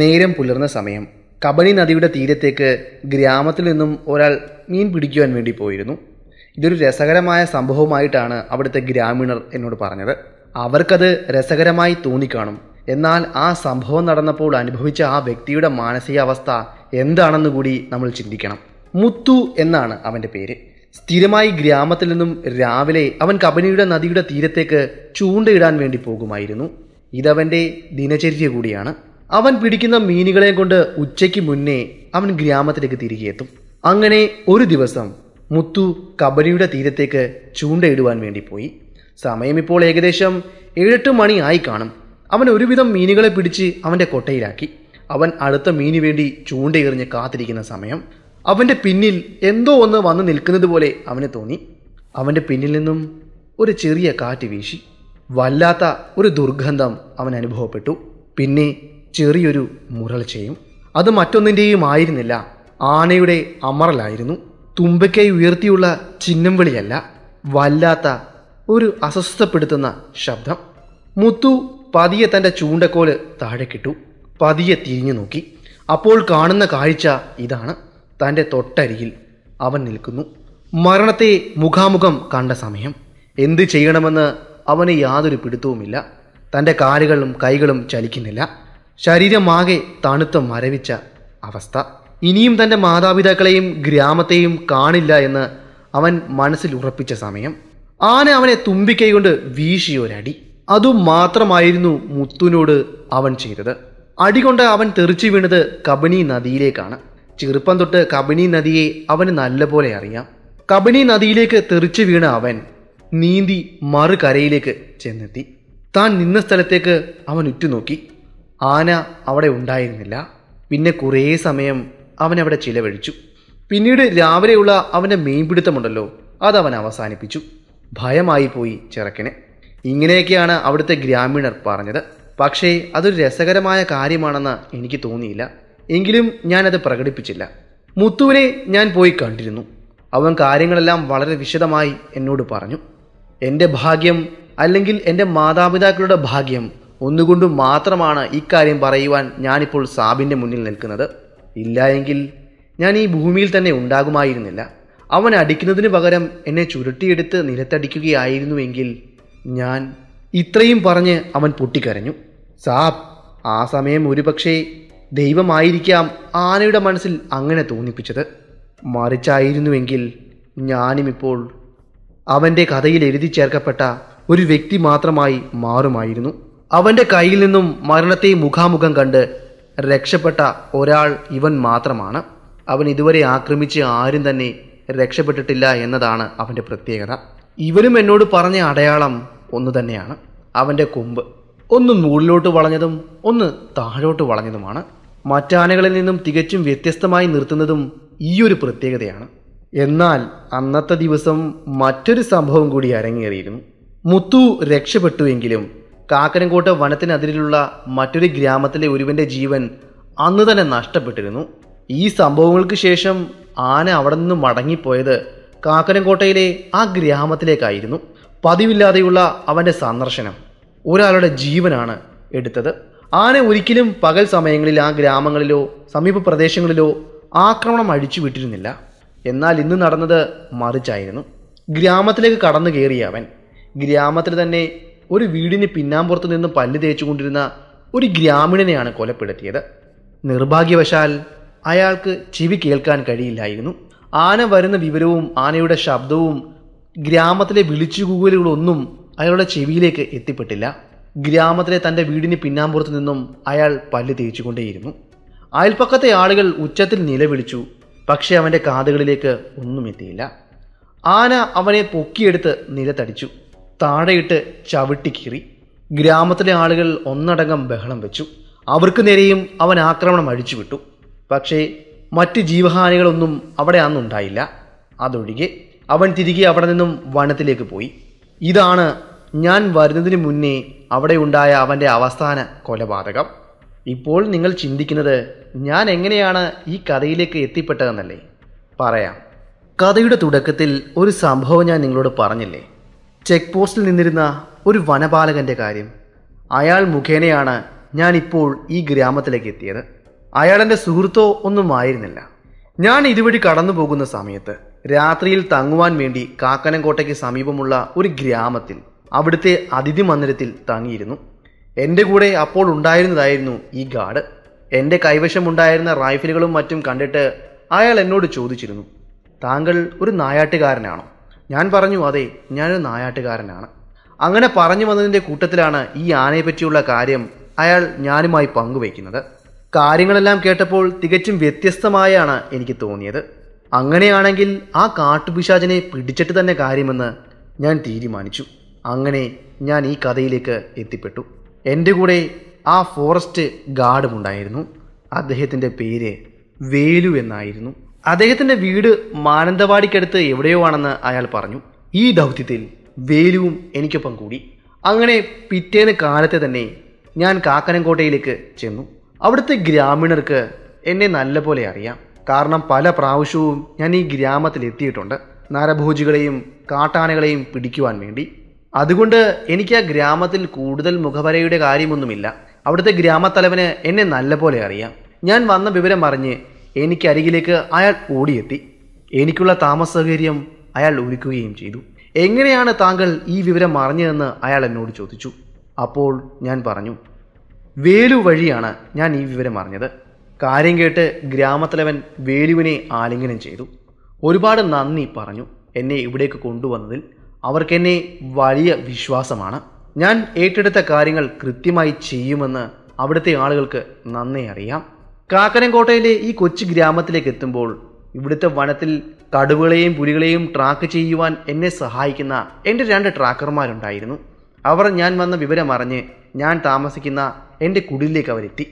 നേരം പുലർന്ന സമയം കബനി നദിയുടെ തീരത്തേക്ക് ഗ്രാമത്തിൽ നിന്നും ഒരാൾ മീൻ പിടിക്കുവാൻ വേണ്ടി പോയിരുന്നു ഇതൊരു രസകരമായ സംഭവമായിട്ടാണ് അവിടുത്തെ ഗ്രാമീണർ എന്നോട് പറഞ്ഞത് അവർക്കത് രസകരമായി തോന്നിക്കാണും എന്നാൽ ആ സംഭവം നടന്നപ്പോൾ അനുഭവിച്ച ആ വ്യക്തിയുടെ മാനസികാവസ്ഥ എന്താണെന്ന് കൂടി നമ്മൾ ചിന്തിക്കണം മുത്തു എന്നാണ് അവൻ്റെ പേര് സ്ഥിരമായി ഗ്രാമത്തിൽ നിന്നും രാവിലെ അവൻ കബനിയുടെ നദിയുടെ തീരത്തേക്ക് ചൂണ്ടയിടാൻ വേണ്ടി പോകുമായിരുന്നു ഇതവൻ്റെ ദിനചര്യ കൂടിയാണ് അവൻ പിടിക്കുന്ന മീനുകളെ കൊണ്ട് ഉച്ചയ്ക്ക് മുന്നേ അവൻ ഗ്രാമത്തിലേക്ക് തിരികെ എത്തും അങ്ങനെ ഒരു ദിവസം മുത്തു കബരിയുടെ തീരത്തേക്ക് ചൂണ്ടയിടുവാൻ വേണ്ടി പോയി സമയം ഇപ്പോൾ ഏകദേശം ഏഴെട്ട് മണി ആയി കാണും അവൻ ഒരുവിധം മീനുകളെ പിടിച്ച് അവൻ്റെ കൊട്ടയിലാക്കി അവൻ അടുത്ത മീനു വേണ്ടി ചൂണ്ടയെറിഞ്ഞ് കാത്തിരിക്കുന്ന സമയം അവൻ്റെ പിന്നിൽ എന്തോ ഒന്ന് വന്നു നിൽക്കുന്നത് പോലെ അവന് തോന്നി അവൻ്റെ പിന്നിൽ നിന്നും ഒരു ചെറിയ കാറ്റ് വീശി വല്ലാത്ത ഒരു ദുർഗന്ധം അവൻ അനുഭവപ്പെട്ടു പിന്നെ ചെറിയൊരു മുരൾച്ചയും അത് മറ്റൊന്നിൻ്റെയും ആയിരുന്നില്ല ആനയുടെ അമറലായിരുന്നു തുമ്പയ്ക്കായി ഉയർത്തിയുള്ള ചിഹ്നം വിളിയല്ല വല്ലാത്ത ഒരു അസ്വസ്ഥപ്പെടുത്തുന്ന ശബ്ദം മുത്തു പതിയെ തൻ്റെ ചൂണ്ടക്കോല് കിട്ടു പതിയെ തിരിഞ്ഞു നോക്കി അപ്പോൾ കാണുന്ന കാഴ്ച ഇതാണ് തൻ്റെ തൊട്ടരികിൽ അവൻ നിൽക്കുന്നു മരണത്തെ മുഖാമുഖം കണ്ട സമയം എന്ത് ചെയ്യണമെന്ന് അവന് യാതൊരു പിടുത്തവുമില്ല തൻ്റെ കാലുകളും കൈകളും ചലിക്കുന്നില്ല ശരീരമാകെ തണുത്ത മരവിച്ച അവസ്ഥ ഇനിയും തൻ്റെ മാതാപിതാക്കളെയും ഗ്രാമത്തെയും കാണില്ല എന്ന് അവൻ മനസ്സിൽ ഉറപ്പിച്ച സമയം ആന അവനെ തുമ്പിക്കൈ കൊണ്ട് വീശിയൊരടി അതുമാത്രമായിരുന്നു മുത്തുനോട് അവൻ ചെയ്തത് അടികൊണ്ട് അവൻ തെറിച്ചു വീണത് കബനി നദിയിലേക്കാണ് ചെറുപ്പം തൊട്ട് കബനി നദിയെ അവന് നല്ലപോലെ അറിയാം കബനി നദിയിലേക്ക് തെറിച്ചു വീണ അവൻ നീന്തി മറുകരയിലേക്ക് ചെന്നെത്തി താൻ നിന്ന സ്ഥലത്തേക്ക് അവൻ ഉറ്റുനോക്കി ആന അവിടെ ഉണ്ടായിരുന്നില്ല പിന്നെ കുറേ സമയം അവൻ അവിടെ ചിലവഴിച്ചു പിന്നീട് രാവിലെയുള്ള അവൻ്റെ മീൻപിടുത്തമുണ്ടല്ലോ അത് അവൻ അവസാനിപ്പിച്ചു ഭയമായി പോയി ചെറുക്കന് ഇങ്ങനെയൊക്കെയാണ് അവിടുത്തെ ഗ്രാമീണർ പറഞ്ഞത് പക്ഷേ അതൊരു രസകരമായ കാര്യമാണെന്ന് എനിക്ക് തോന്നിയില്ല എങ്കിലും ഞാനത് പ്രകടിപ്പിച്ചില്ല മുത്തുവിനെ ഞാൻ പോയി കണ്ടിരുന്നു അവൻ കാര്യങ്ങളെല്ലാം വളരെ വിശദമായി എന്നോട് പറഞ്ഞു എൻ്റെ ഭാഗ്യം അല്ലെങ്കിൽ എൻ്റെ മാതാപിതാക്കളുടെ ഭാഗ്യം ഒന്നുകൊണ്ട് മാത്രമാണ് ഇക്കാര്യം പറയുവാൻ ഞാനിപ്പോൾ സാബിൻ്റെ മുന്നിൽ നിൽക്കുന്നത് ഇല്ല എങ്കിൽ ഞാൻ ഈ ഭൂമിയിൽ തന്നെ ഉണ്ടാകുമായിരുന്നില്ല അവൻ അടിക്കുന്നതിന് പകരം എന്നെ ചുരുട്ടിയെടുത്ത് നിലത്തടിക്കുകയായിരുന്നുവെങ്കിൽ ഞാൻ ഇത്രയും പറഞ്ഞ് അവൻ പൊട്ടിക്കരഞ്ഞു സാബ് ആ സമയം ഒരുപക്ഷേ ദൈവമായിരിക്കാം ആനയുടെ മനസ്സിൽ അങ്ങനെ തോന്നിപ്പിച്ചത് മറിച്ചായിരുന്നുവെങ്കിൽ ഞാനും ഇപ്പോൾ അവൻ്റെ കഥയിൽ എഴുതി ചേർക്കപ്പെട്ട ഒരു വ്യക്തി മാത്രമായി മാറുമായിരുന്നു അവൻ്റെ കയ്യിൽ നിന്നും മരണത്തെ മുഖാമുഖം കണ്ട് രക്ഷപ്പെട്ട ഒരാൾ ഇവൻ മാത്രമാണ് അവൻ ഇതുവരെ ആക്രമിച്ച് ആരും തന്നെ രക്ഷപ്പെട്ടിട്ടില്ല എന്നതാണ് അവൻ്റെ പ്രത്യേകത ഇവനും എന്നോട് പറഞ്ഞ അടയാളം ഒന്ന് തന്നെയാണ് അവൻ്റെ കൊമ്പ് ഒന്ന് നൂളിലോട്ട് വളഞ്ഞതും ഒന്ന് താഴോട്ട് വളഞ്ഞതുമാണ് മറ്റാനകളിൽ നിന്നും തികച്ചും വ്യത്യസ്തമായി നിർത്തുന്നതും ഈ ഒരു പ്രത്യേകതയാണ് എന്നാൽ അന്നത്തെ ദിവസം മറ്റൊരു സംഭവം കൂടി അരങ്ങേറിയിരുന്നു മുത്തു രക്ഷപ്പെട്ടുവെങ്കിലും കാക്കരംകോട്ട് വനത്തിനതിരിലുള്ള മറ്റൊരു ഗ്രാമത്തിലെ ഒരുവന്റെ ജീവൻ അന്ന് തന്നെ നഷ്ടപ്പെട്ടിരുന്നു ഈ സംഭവങ്ങൾക്ക് ശേഷം ആന അവിടെ നിന്ന് മടങ്ങിപ്പോയത് കാക്കനംകോട്ടയിലെ ആ ഗ്രാമത്തിലേക്കായിരുന്നു പതിവില്ലാതെയുള്ള അവൻ്റെ സന്ദർശനം ഒരാളുടെ ജീവനാണ് എടുത്തത് ആന ഒരിക്കലും പകൽ സമയങ്ങളിൽ ആ ഗ്രാമങ്ങളിലോ സമീപ പ്രദേശങ്ങളിലോ ആക്രമണം അഴിച്ചു വിട്ടിരുന്നില്ല എന്നാൽ ഇന്ന് നടന്നത് മറിച്ചായിരുന്നു ഗ്രാമത്തിലേക്ക് കടന്നു കയറിയ അവൻ ഗ്രാമത്തിൽ തന്നെ ഒരു വീടിന് പിന്നാമ്പുറത്ത് നിന്ന് പല്ല് തേച്ചുകൊണ്ടിരുന്ന ഒരു ഗ്രാമീണനെയാണ് കൊലപ്പെടുത്തിയത് നിർഭാഗ്യവശാൽ അയാൾക്ക് ചെവി കേൾക്കാൻ കഴിയില്ലായിരുന്നു ആന വരുന്ന വിവരവും ആനയുടെ ശബ്ദവും ഗ്രാമത്തിലെ വിളിച്ചുകൂകലുകളൊന്നും അയാളുടെ ചെവിയിലേക്ക് എത്തിപ്പെട്ടില്ല ഗ്രാമത്തിലെ തൻ്റെ വീടിന് പിന്നാമ്പുറത്ത് നിന്നും അയാൾ പല്ല് തേച്ചുകൊണ്ടേയിരുന്നു അയൽപ്പക്കത്തെ ആളുകൾ ഉച്ചത്തിൽ നിലവിളിച്ചു പക്ഷേ അവൻ്റെ കാതുകളിലേക്ക് ഒന്നും എത്തിയില്ല ആന അവനെ പൊക്കിയെടുത്ത് നിലത്തടിച്ചു താഴെയിട്ട് കീറി ഗ്രാമത്തിലെ ആളുകൾ ഒന്നടങ്കം ബഹളം വെച്ചു അവർക്ക് നേരെയും അവൻ ആക്രമണം അഴിച്ചുവിട്ടു പക്ഷേ മറ്റ് ജീവഹാനികളൊന്നും അവിടെ അന്നുണ്ടായില്ല അതൊഴികെ അവൻ തിരികെ അവിടെ നിന്നും വനത്തിലേക്ക് പോയി ഇതാണ് ഞാൻ വരുന്നതിന് മുന്നേ അവിടെ ഉണ്ടായ അവൻ്റെ അവസാന കൊലപാതകം ഇപ്പോൾ നിങ്ങൾ ചിന്തിക്കുന്നത് ഞാൻ എങ്ങനെയാണ് ഈ കഥയിലേക്ക് എത്തിപ്പെട്ടതെന്നല്ലേ പറയാം കഥയുടെ തുടക്കത്തിൽ ഒരു സംഭവം ഞാൻ നിങ്ങളോട് പറഞ്ഞില്ലേ ചെക്ക് പോസ്റ്റിൽ നിന്നിരുന്ന ഒരു വനപാലകൻ്റെ കാര്യം അയാൾ മുഖേനയാണ് ഞാനിപ്പോൾ ഈ ഗ്രാമത്തിലേക്ക് എത്തിയത് അയാളെൻ്റെ സുഹൃത്തോ ഒന്നും ആയിരുന്നില്ല ഞാൻ ഇതുവഴി കടന്നു പോകുന്ന സമയത്ത് രാത്രിയിൽ തങ്ങുവാൻ വേണ്ടി കാക്കനംകോട്ടയ്ക്ക് സമീപമുള്ള ഒരു ഗ്രാമത്തിൽ അവിടുത്തെ അതിഥി മന്ദിരത്തിൽ തങ്ങിയിരുന്നു എൻ്റെ കൂടെ അപ്പോൾ ഉണ്ടായിരുന്നതായിരുന്നു ഈ ഗാർഡ് എൻ്റെ കൈവശമുണ്ടായിരുന്ന റൈഫിലുകളും മറ്റും കണ്ടിട്ട് അയാൾ എന്നോട് ചോദിച്ചിരുന്നു താങ്കൾ ഒരു നായാട്ടുകാരനാണോ ഞാൻ പറഞ്ഞു അതെ ഞാനൊരു നായാട്ടുകാരനാണ് അങ്ങനെ പറഞ്ഞു വന്നതിൻ്റെ കൂട്ടത്തിലാണ് ഈ ആനയെ പറ്റിയുള്ള കാര്യം അയാൾ ഞാനുമായി പങ്കുവയ്ക്കുന്നത് കാര്യങ്ങളെല്ലാം കേട്ടപ്പോൾ തികച്ചും വ്യത്യസ്തമായാണ് എനിക്ക് തോന്നിയത് അങ്ങനെയാണെങ്കിൽ ആ കാട്ടുപിശാചിനെ പിടിച്ചിട്ട് തന്നെ കാര്യമെന്ന് ഞാൻ തീരുമാനിച്ചു അങ്ങനെ ഞാൻ ഈ കഥയിലേക്ക് എത്തിപ്പെട്ടു എൻ്റെ കൂടെ ആ ഫോറസ്റ്റ് ഗാർഡും ഉണ്ടായിരുന്നു അദ്ദേഹത്തിൻ്റെ പേര് വേലു എന്നായിരുന്നു അദ്ദേഹത്തിൻ്റെ വീട് മാനന്തവാടിക്കടുത്ത് എവിടെയോ ആണെന്ന് അയാൾ പറഞ്ഞു ഈ ദൗത്യത്തിൽ വേലുവും എനിക്കൊപ്പം കൂടി അങ്ങനെ പിറ്റേന്ന് കാലത്തെ തന്നെ ഞാൻ കാക്കനംകോട്ടയിലേക്ക് ചെന്നു അവിടുത്തെ ഗ്രാമീണർക്ക് എന്നെ നല്ലപോലെ അറിയാം കാരണം പല പ്രാവശ്യവും ഞാൻ ഈ ഗ്രാമത്തിൽ എത്തിയിട്ടുണ്ട് നരഭോജികളെയും കാട്ടാനകളെയും പിടിക്കുവാൻ വേണ്ടി അതുകൊണ്ട് എനിക്ക് ആ ഗ്രാമത്തിൽ കൂടുതൽ മുഖവരയുടെ കാര്യമൊന്നുമില്ല അവിടുത്തെ ഗ്രാമത്തലവന് എന്നെ നല്ലപോലെ അറിയാം ഞാൻ വന്ന വിവരം അറിഞ്ഞ് എനിക്ക് അരികിലേക്ക് അയാൾ ഓടിയെത്തി എനിക്കുള്ള സൗകര്യം അയാൾ ഒരുക്കുകയും ചെയ്തു എങ്ങനെയാണ് താങ്കൾ ഈ വിവരം അറിഞ്ഞതെന്ന് അയാൾ എന്നോട് ചോദിച്ചു അപ്പോൾ ഞാൻ പറഞ്ഞു വേലു വഴിയാണ് ഞാൻ ഈ വിവരം അറിഞ്ഞത് കാര്യം കേട്ട് ഗ്രാമത്തലവൻ വേലുവിനെ ആലിംഗനം ചെയ്തു ഒരുപാട് നന്ദി പറഞ്ഞു എന്നെ ഇവിടേക്ക് കൊണ്ടുവന്നതിൽ അവർക്കെന്നെ വലിയ വിശ്വാസമാണ് ഞാൻ ഏറ്റെടുത്ത കാര്യങ്ങൾ കൃത്യമായി ചെയ്യുമെന്ന് അവിടുത്തെ ആളുകൾക്ക് നന്നേ അറിയാം കാക്കനംകോട്ടയിലെ ഈ കൊച്ചു ഗ്രാമത്തിലേക്ക് എത്തുമ്പോൾ ഇവിടുത്തെ വനത്തിൽ കടുവകളെയും പുലികളെയും ട്രാക്ക് ചെയ്യുവാൻ എന്നെ സഹായിക്കുന്ന എൻ്റെ രണ്ട് ട്രാക്കർമാരുണ്ടായിരുന്നു അവർ ഞാൻ വന്ന വിവരം അറിഞ്ഞ് ഞാൻ താമസിക്കുന്ന എൻ്റെ കുടിലേക്ക് അവരെത്തി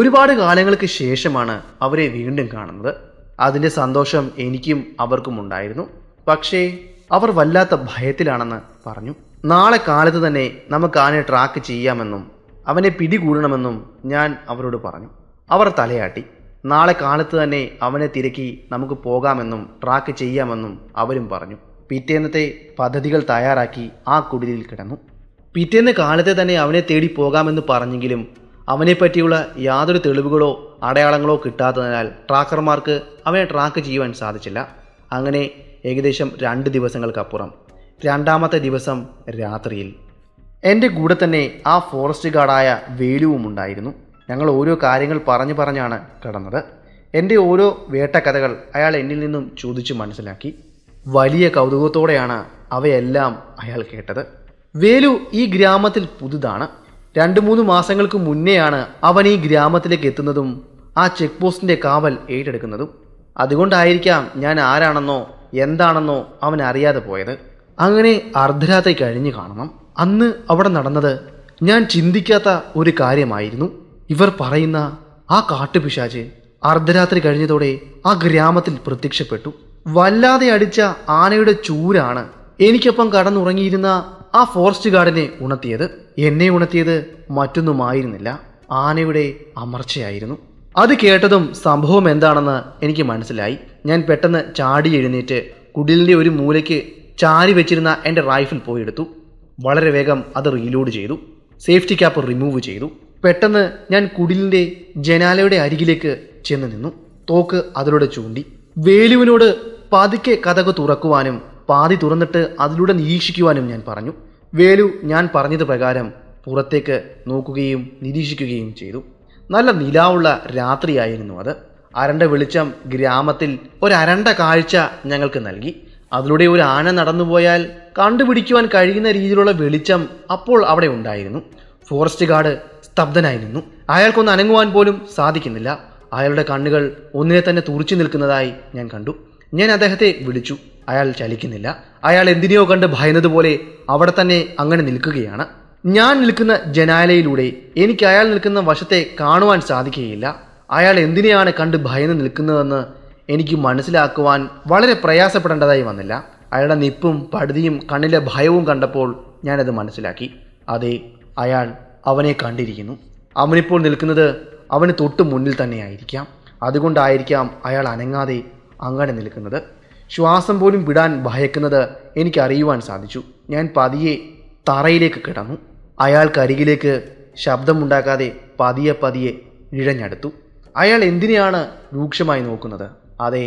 ഒരുപാട് കാലങ്ങൾക്ക് ശേഷമാണ് അവരെ വീണ്ടും കാണുന്നത് അതിൻ്റെ സന്തോഷം എനിക്കും അവർക്കും ഉണ്ടായിരുന്നു പക്ഷേ അവർ വല്ലാത്ത ഭയത്തിലാണെന്ന് പറഞ്ഞു നാളെ കാലത്ത് തന്നെ നമുക്ക് ആനയെ ട്രാക്ക് ചെയ്യാമെന്നും അവനെ പിടികൂടണമെന്നും ഞാൻ അവരോട് പറഞ്ഞു അവർ തലയാട്ടി നാളെ കാലത്ത് തന്നെ അവനെ തിരക്കി നമുക്ക് പോകാമെന്നും ട്രാക്ക് ചെയ്യാമെന്നും അവരും പറഞ്ഞു പിറ്റേന്നത്തെ പദ്ധതികൾ തയ്യാറാക്കി ആ കുടിലിൽ കിടന്നു പിറ്റേന്ന് കാലത്തെ തന്നെ അവനെ തേടി പോകാമെന്ന് പറഞ്ഞെങ്കിലും അവനെപ്പറ്റിയുള്ള യാതൊരു തെളിവുകളോ അടയാളങ്ങളോ കിട്ടാത്തതിനാൽ ട്രാക്കർമാർക്ക് അവനെ ട്രാക്ക് ചെയ്യുവാൻ സാധിച്ചില്ല അങ്ങനെ ഏകദേശം രണ്ട് ദിവസങ്ങൾക്കപ്പുറം രണ്ടാമത്തെ ദിവസം രാത്രിയിൽ എൻ്റെ കൂടെ തന്നെ ആ ഫോറസ്റ്റ് ഗാർഡായ വേലുവും ഉണ്ടായിരുന്നു ഞങ്ങൾ ഓരോ കാര്യങ്ങൾ പറഞ്ഞു പറഞ്ഞാണ് കടന്നത് എൻ്റെ ഓരോ വേട്ടക്കഥകൾ അയാൾ എന്നിൽ നിന്നും ചോദിച്ചു മനസ്സിലാക്കി വലിയ കൗതുകത്തോടെയാണ് അവയെല്ലാം അയാൾ കേട്ടത് വേലു ഈ ഗ്രാമത്തിൽ പുതുതാണ് രണ്ട് മൂന്ന് മാസങ്ങൾക്ക് മുന്നെയാണ് അവൻ ഈ ഗ്രാമത്തിലേക്ക് എത്തുന്നതും ആ ചെക്ക് പോസ്റ്റിൻ്റെ കാവൽ ഏറ്റെടുക്കുന്നതും അതുകൊണ്ടായിരിക്കാം ഞാൻ ആരാണെന്നോ എന്താണെന്നോ അവൻ അറിയാതെ പോയത് അങ്ങനെ അർദ്ധരാത്രി കഴിഞ്ഞ് കാണണം അന്ന് അവിടെ നടന്നത് ഞാൻ ചിന്തിക്കാത്ത ഒരു കാര്യമായിരുന്നു ഇവർ പറയുന്ന ആ കാട്ടുപിശാച് അർദ്ധരാത്രി കഴിഞ്ഞതോടെ ആ ഗ്രാമത്തിൽ പ്രത്യക്ഷപ്പെട്ടു വല്ലാതെ അടിച്ച ആനയുടെ ചൂരാണ് എനിക്കൊപ്പം കടന്നുറങ്ങിയിരുന്ന ആ ഫോറസ്റ്റ് ഗാർഡിനെ ഉണർത്തിയത് എന്നെ ഉണർത്തിയത് മറ്റൊന്നുമായിരുന്നില്ല ആനയുടെ അമർച്ചയായിരുന്നു അത് കേട്ടതും സംഭവം എന്താണെന്ന് എനിക്ക് മനസ്സിലായി ഞാൻ പെട്ടെന്ന് ചാടി എഴുന്നേറ്റ് കുടിലിൻ്റെ ഒരു മൂലയ്ക്ക് ചാരി വെച്ചിരുന്ന എൻ്റെ റൈഫിൽ പോയി എടുത്തു വളരെ വേഗം അത് റീലോഡ് ചെയ്തു സേഫ്റ്റി ക്യാപ്പ് റിമൂവ് ചെയ്തു പെട്ടെന്ന് ഞാൻ കുടിലിൻ്റെ ജനാലയുടെ അരികിലേക്ക് ചെന്ന് നിന്നു തോക്ക് അതിലൂടെ ചൂണ്ടി വേലുവിനോട് പതുക്കെ കഥക് തുറക്കുവാനും പാതി തുറന്നിട്ട് അതിലൂടെ നിരീക്ഷിക്കുവാനും ഞാൻ പറഞ്ഞു വേലു ഞാൻ പറഞ്ഞത് പ്രകാരം പുറത്തേക്ക് നോക്കുകയും നിരീക്ഷിക്കുകയും ചെയ്തു നല്ല നിലാവുള്ള രാത്രിയായിരുന്നു അത് അരണ്ട വെളിച്ചം ഗ്രാമത്തിൽ ഒരരണ്ട കാഴ്ച ഞങ്ങൾക്ക് നൽകി അതിലൂടെ ഒരു ആന നടന്നുപോയാൽ കണ്ടുപിടിക്കുവാൻ കഴിയുന്ന രീതിയിലുള്ള വെളിച്ചം അപ്പോൾ അവിടെ ഉണ്ടായിരുന്നു ഫോറസ്റ്റ് ഗാർഡ് സ്തബ്ധനായി നിന്നു അയാൾക്കൊന്ന് അനങ്ങുവാൻ പോലും സാധിക്കുന്നില്ല അയാളുടെ കണ്ണുകൾ ഒന്നിനെ തന്നെ തുറച്ചു നിൽക്കുന്നതായി ഞാൻ കണ്ടു ഞാൻ അദ്ദേഹത്തെ വിളിച്ചു അയാൾ ചലിക്കുന്നില്ല അയാൾ എന്തിനെയോ കണ്ട് ഭയന്നതുപോലെ അവിടെ തന്നെ അങ്ങനെ നിൽക്കുകയാണ് ഞാൻ നിൽക്കുന്ന ജനാലയിലൂടെ എനിക്ക് അയാൾ നിൽക്കുന്ന വശത്തെ കാണുവാൻ സാധിക്കുകയില്ല അയാൾ എന്തിനെയാണ് കണ്ട് ഭയന്ന് നിൽക്കുന്നതെന്ന് എനിക്ക് മനസ്സിലാക്കുവാൻ വളരെ പ്രയാസപ്പെടേണ്ടതായി വന്നില്ല അയാളുടെ നിപ്പും പടുതിയും കണ്ണിലെ ഭയവും കണ്ടപ്പോൾ ഞാനത് മനസ്സിലാക്കി അതെ അയാൾ അവനെ കണ്ടിരിക്കുന്നു അവനിപ്പോൾ നിൽക്കുന്നത് അവന് തൊട്ട് മുന്നിൽ തന്നെയായിരിക്കാം അതുകൊണ്ടായിരിക്കാം അയാൾ അനങ്ങാതെ അങ്ങനെ നിൽക്കുന്നത് ശ്വാസം പോലും വിടാൻ ഭയക്കുന്നത് എനിക്കറിയുവാൻ സാധിച്ചു ഞാൻ പതിയെ തറയിലേക്ക് കിടന്നു അയാൾക്കരികിലേക്ക് ശബ്ദമുണ്ടാക്കാതെ പതിയെ പതിയെ ഇഴഞ്ഞടുത്തു അയാൾ എന്തിനെയാണ് രൂക്ഷമായി നോക്കുന്നത് അതെ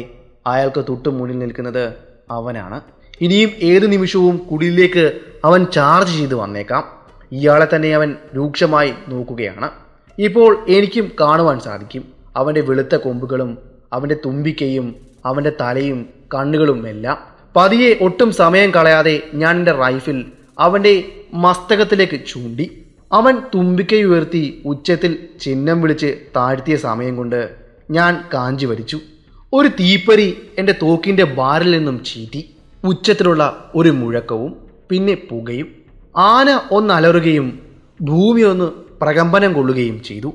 അയാൾക്ക് തൊട്ട് മുന്നിൽ നിൽക്കുന്നത് അവനാണ് ഇനിയും ഏത് നിമിഷവും കുടിലേക്ക് അവൻ ചാർജ് ചെയ്ത് വന്നേക്കാം ഇയാളെ തന്നെ അവൻ രൂക്ഷമായി നോക്കുകയാണ് ഇപ്പോൾ എനിക്കും കാണുവാൻ സാധിക്കും അവൻ്റെ വെളുത്ത കൊമ്പുകളും അവൻ്റെ തുമ്പിക്കയും അവൻ്റെ തലയും കണ്ണുകളും എല്ലാം പതിയെ ഒട്ടും സമയം കളയാതെ ഞാൻ എൻ്റെ റൈഫിൽ അവൻ്റെ മസ്തകത്തിലേക്ക് ചൂണ്ടി അവൻ തുമ്പിക്കൈ ഉയർത്തി ഉച്ചത്തിൽ ചിഹ്നം വിളിച്ച് താഴ്ത്തിയ സമയം കൊണ്ട് ഞാൻ കാഞ്ചി വരിച്ചു ഒരു തീപ്പരി എൻ്റെ തോക്കിൻ്റെ ബാറിൽ നിന്നും ചീറ്റി ഉച്ചത്തിലുള്ള ഒരു മുഴക്കവും പിന്നെ പുകയും ആന ഒന്നലറുകയും ഭൂമി ഒന്ന് പ്രകമ്പനം കൊള്ളുകയും ചെയ്തു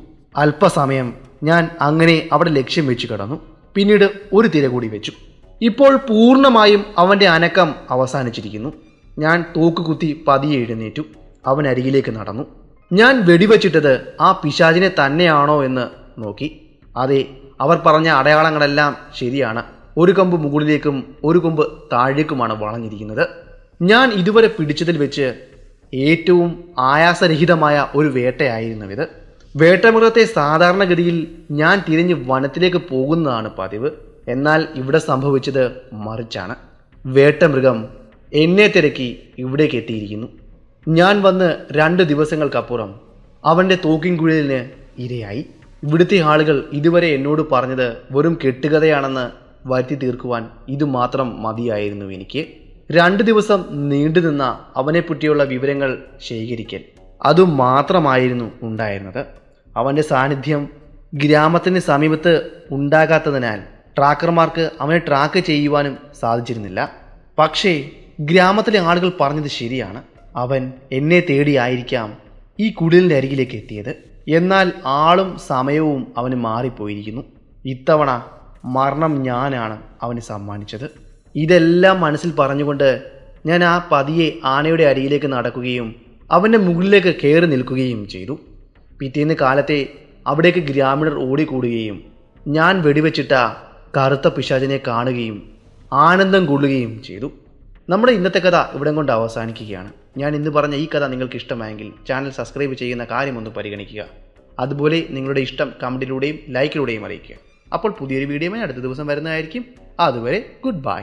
അല്പസമയം ഞാൻ അങ്ങനെ അവിടെ ലക്ഷ്യം വെച്ച് കിടന്നു പിന്നീട് ഒരു തിര കൂടി വെച്ചു ഇപ്പോൾ പൂർണ്ണമായും അവൻ്റെ അനക്കം അവസാനിച്ചിരിക്കുന്നു ഞാൻ തോക്ക് കുത്തി പതിയെ എഴുന്നേറ്റു അവൻ അരികിലേക്ക് നടന്നു ഞാൻ വെടിവെച്ചിട്ടത് ആ പിശാചിനെ തന്നെയാണോ എന്ന് നോക്കി അതെ അവർ പറഞ്ഞ അടയാളങ്ങളെല്ലാം ശരിയാണ് ഒരു കമ്പ് മുകളിലേക്കും ഒരു കൊമ്പ് താഴേക്കുമാണ് വളഞ്ഞിരിക്കുന്നത് ഞാൻ ഇതുവരെ പിടിച്ചതിൽ വെച്ച് ഏറ്റവും ആയാസരഹിതമായ ഒരു വേട്ടയായിരുന്നു ഇത് വേട്ടമൃഗത്തെ സാധാരണഗതിയിൽ ഞാൻ തിരിഞ്ഞ് വനത്തിലേക്ക് പോകുന്നതാണ് പതിവ് എന്നാൽ ഇവിടെ സംഭവിച്ചത് മറിച്ചാണ് വേട്ടമൃഗം എന്നെ തിരക്കി ഇവിടേക്ക് എത്തിയിരിക്കുന്നു ഞാൻ വന്ന് രണ്ട് ദിവസങ്ങൾക്കപ്പുറം അവൻ്റെ തോക്കിൻകുഴലിന് ഇരയായി ഇവിടുത്തെ ആളുകൾ ഇതുവരെ എന്നോട് പറഞ്ഞത് വെറും കെട്ടുകഥയാണെന്ന് വരുത്തി തീർക്കുവാൻ ഇതുമാത്രം മതിയായിരുന്നു എനിക്ക് രണ്ട് ദിവസം നീണ്ടുനിന്ന അവനെപ്പറ്റിയുള്ള വിവരങ്ങൾ ശേഖരിക്കൽ അതുമാത്രമായിരുന്നു മാത്രമായിരുന്നു ഉണ്ടായിരുന്നത് അവൻ്റെ സാന്നിധ്യം ഗ്രാമത്തിന് സമീപത്ത് ഉണ്ടാകാത്തതിനാൽ ട്രാക്കർമാർക്ക് അവനെ ട്രാക്ക് ചെയ്യുവാനും സാധിച്ചിരുന്നില്ല പക്ഷേ ഗ്രാമത്തിലെ ആളുകൾ പറഞ്ഞത് ശരിയാണ് അവൻ എന്നെ തേടിയായിരിക്കാം ഈ കുടിലിൻ്റെ അരികിലേക്ക് എത്തിയത് എന്നാൽ ആളും സമയവും അവന് മാറിപ്പോയിരിക്കുന്നു ഇത്തവണ മരണം ഞാനാണ് അവന് സമ്മാനിച്ചത് ഇതെല്ലാം മനസ്സിൽ പറഞ്ഞുകൊണ്ട് ഞാൻ ആ പതിയെ ആനയുടെ അരിയിലേക്ക് നടക്കുകയും അവൻ്റെ മുകളിലേക്ക് കയറി നിൽക്കുകയും ചെയ്തു പിറ്റേന്ന് കാലത്തെ അവിടേക്ക് ഗ്രാമീണർ ഓടിക്കൂടുകയും ഞാൻ വെടിവെച്ചിട്ട കറുത്ത പിശാചിനെ കാണുകയും ആനന്ദം കൊള്ളുകയും ചെയ്തു നമ്മുടെ ഇന്നത്തെ കഥ ഇവിടം കൊണ്ട് അവസാനിക്കുകയാണ് ഞാൻ ഇന്ന് പറഞ്ഞ ഈ കഥ നിങ്ങൾക്ക് ഇഷ്ടമായെങ്കിൽ ചാനൽ സബ്സ്ക്രൈബ് ചെയ്യുന്ന കാര്യമൊന്ന് പരിഗണിക്കുക അതുപോലെ നിങ്ങളുടെ ഇഷ്ടം കമൻറ്റിലൂടെയും ലൈക്കിലൂടെയും അറിയിക്കുക അപ്പോൾ പുതിയൊരു വീഡിയോയുമായി അടുത്ത ദിവസം വരുന്നതായിരിക്കും അതുവരെ ഗുഡ് ബൈ